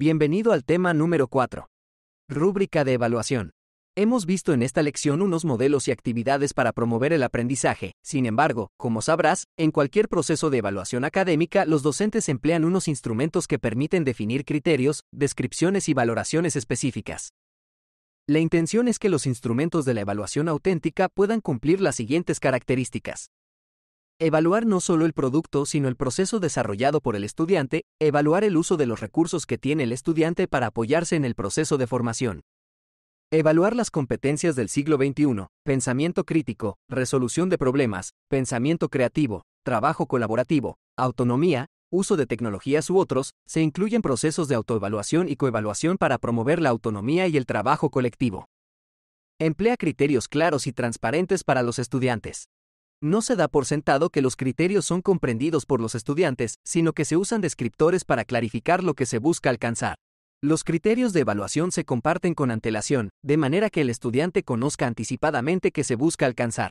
Bienvenido al tema número 4. Rúbrica de evaluación. Hemos visto en esta lección unos modelos y actividades para promover el aprendizaje. Sin embargo, como sabrás, en cualquier proceso de evaluación académica los docentes emplean unos instrumentos que permiten definir criterios, descripciones y valoraciones específicas. La intención es que los instrumentos de la evaluación auténtica puedan cumplir las siguientes características. Evaluar no solo el producto, sino el proceso desarrollado por el estudiante, evaluar el uso de los recursos que tiene el estudiante para apoyarse en el proceso de formación. Evaluar las competencias del siglo XXI, pensamiento crítico, resolución de problemas, pensamiento creativo, trabajo colaborativo, autonomía, uso de tecnologías u otros, se incluyen procesos de autoevaluación y coevaluación para promover la autonomía y el trabajo colectivo. Emplea criterios claros y transparentes para los estudiantes. No se da por sentado que los criterios son comprendidos por los estudiantes, sino que se usan descriptores para clarificar lo que se busca alcanzar. Los criterios de evaluación se comparten con antelación, de manera que el estudiante conozca anticipadamente qué se busca alcanzar.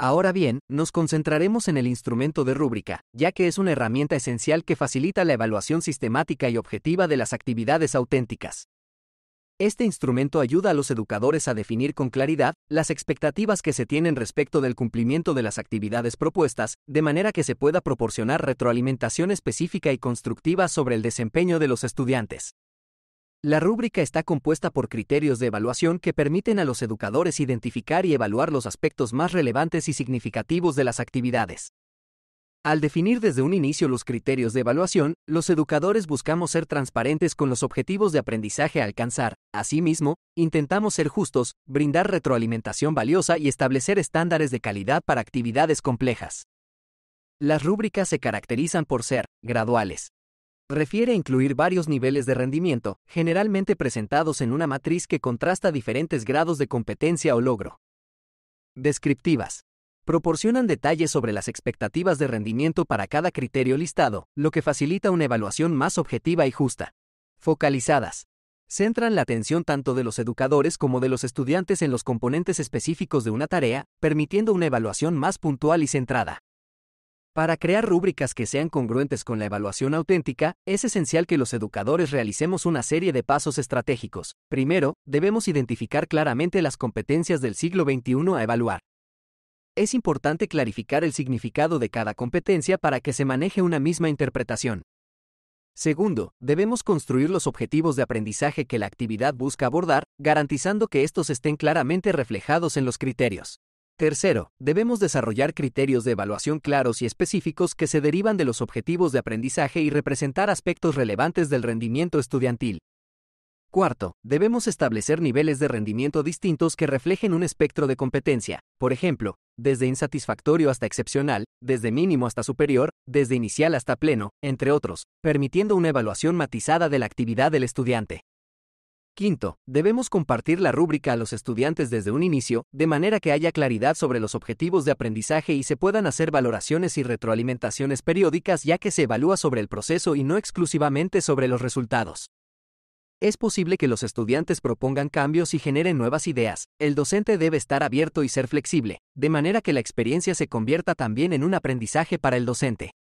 Ahora bien, nos concentraremos en el instrumento de rúbrica, ya que es una herramienta esencial que facilita la evaluación sistemática y objetiva de las actividades auténticas. Este instrumento ayuda a los educadores a definir con claridad las expectativas que se tienen respecto del cumplimiento de las actividades propuestas, de manera que se pueda proporcionar retroalimentación específica y constructiva sobre el desempeño de los estudiantes. La rúbrica está compuesta por criterios de evaluación que permiten a los educadores identificar y evaluar los aspectos más relevantes y significativos de las actividades. Al definir desde un inicio los criterios de evaluación, los educadores buscamos ser transparentes con los objetivos de aprendizaje a alcanzar. Asimismo, intentamos ser justos, brindar retroalimentación valiosa y establecer estándares de calidad para actividades complejas. Las rúbricas se caracterizan por ser graduales. Refiere a incluir varios niveles de rendimiento, generalmente presentados en una matriz que contrasta diferentes grados de competencia o logro. Descriptivas proporcionan detalles sobre las expectativas de rendimiento para cada criterio listado, lo que facilita una evaluación más objetiva y justa. Focalizadas. Centran la atención tanto de los educadores como de los estudiantes en los componentes específicos de una tarea, permitiendo una evaluación más puntual y centrada. Para crear rúbricas que sean congruentes con la evaluación auténtica, es esencial que los educadores realicemos una serie de pasos estratégicos. Primero, debemos identificar claramente las competencias del siglo XXI a evaluar es importante clarificar el significado de cada competencia para que se maneje una misma interpretación. Segundo, debemos construir los objetivos de aprendizaje que la actividad busca abordar, garantizando que estos estén claramente reflejados en los criterios. Tercero, debemos desarrollar criterios de evaluación claros y específicos que se derivan de los objetivos de aprendizaje y representar aspectos relevantes del rendimiento estudiantil. Cuarto, debemos establecer niveles de rendimiento distintos que reflejen un espectro de competencia, por ejemplo, desde insatisfactorio hasta excepcional, desde mínimo hasta superior, desde inicial hasta pleno, entre otros, permitiendo una evaluación matizada de la actividad del estudiante. Quinto, debemos compartir la rúbrica a los estudiantes desde un inicio, de manera que haya claridad sobre los objetivos de aprendizaje y se puedan hacer valoraciones y retroalimentaciones periódicas ya que se evalúa sobre el proceso y no exclusivamente sobre los resultados. Es posible que los estudiantes propongan cambios y generen nuevas ideas. El docente debe estar abierto y ser flexible, de manera que la experiencia se convierta también en un aprendizaje para el docente.